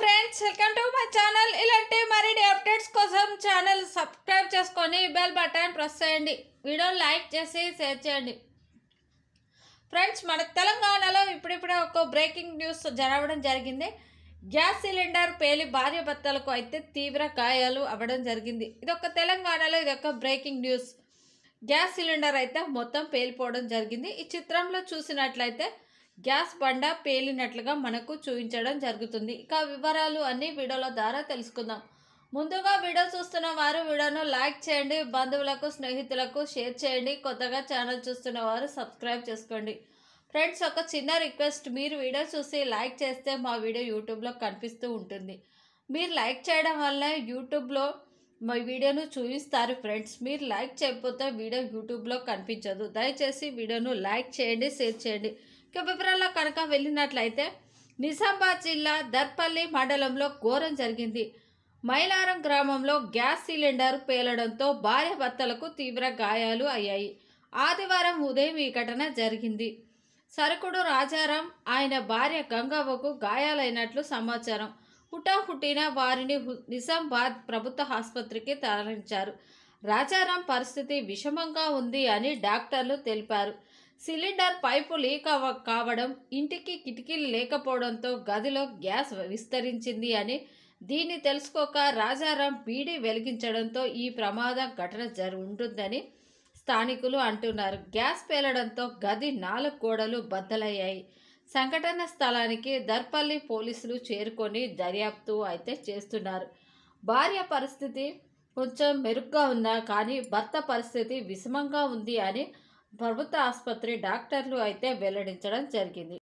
friends welcome to my channel ఇలాంటి మరిన్ని updates కోసం ఛానల్ సబ్స్క్రైబ్ చేసుకొని బెల్ బటన్ ప్రెస్ చేయండి వీడియో లైక్ చేసి షేర్ చేయండి ఫ్రెండ్స్ మన తెలంగాణలో ఇప్పుడిప్పుడే ఒక బ్రేకింగ్ న్యూస్ జరగడం జరిగింది గ్యాస్ సిలిండర్ పేలి భార్య భర్తలకు అయితే తీవ్ర గాయాలు అవ్వడం జరిగింది ఇది ఒక తెలంగాణలో ఇది ఒక బ్రేకింగ్ న్యూస్ గ్యాస్ సిలిండర్ అయితే మొత్తం పేలిపోవడం జరిగింది ఈ చిత్రంలో చూసినట్లయితే గ్యాస్ బండ పేలినట్లుగా మనకు చూపించడం జరుగుతుంది ఇక వివరాలు అన్ని వీడియోల ద్వారా తెలుసుకుందాం ముందుగా వీడియో చూస్తున్న వారు వీడియోను లైక్ చేయండి బంధువులకు స్నేహితులకు షేర్ చేయండి కొత్తగా ఛానల్ చూస్తున్న వారు సబ్స్క్రైబ్ చేసుకోండి ఫ్రెండ్స్ ఒక చిన్న రిక్వెస్ట్ మీరు వీడియో చూసి లైక్ చేస్తే మా వీడియో యూట్యూబ్లో కనిపిస్తూ ఉంటుంది మీరు లైక్ చేయడం వల్ల యూట్యూబ్లో మా వీడియోను చూపిస్తారు ఫ్రెండ్స్ మీరు లైక్ చేయకపోతే వీడియో యూట్యూబ్లో కనిపించదు దయచేసి వీడియోను లైక్ చేయండి షేర్ చేయండి కిబిబ్రాల కనుక వెళ్ళినట్లయితే నిజామాబాద్ జిల్లా దర్పల్లి మండలంలో ఘోరం జరిగింది మైలారం గ్రామంలో గ్యాస్ సిలిండర్ పేలడంతో భార్య భర్తలకు తీవ్ర గాయాలు అయ్యాయి ఆదివారం ఉదయం ఈ ఘటన జరిగింది సరుకుడు రాజారాం ఆయన భార్య గంగవ్వకు గాయాలైనట్లు సమాచారం హుటాహుటిన వారిని నిజామాబాద్ ప్రభుత్వ ఆసుపత్రికి తరలించారు రాజారాం పరిస్థితి విషమంగా ఉంది అని డాక్టర్లు తెలిపారు సిలిండర్ పైపు లీక్ అవ కావడం ఇంటికి కిటికీలు లేకపోవడంతో గదిలో గ్యాస్ విస్తరించింది అని దీన్ని తెలుసుకోక రాజారాం బీడీ వెలిగించడంతో ఈ ప్రమాద ఘటన జరు ఉంటుందని స్థానికులు అంటున్నారు గ్యాస్ పేలడంతో గది నాలుగు గోడలు బద్దలయ్యాయి సంఘటన స్థలానికి దర్పల్లి పోలీసులు చేరుకొని దర్యాప్తు అయితే చేస్తున్నారు భార్య పరిస్థితి కొంచెం మెరుగ్గా ఉన్నా కానీ భర్త పరిస్థితి విషమంగా ఉంది అని ప్రభుత్వ ఆసుపత్రి డాక్టర్లు అయితే వెల్లడించడం జరిగింది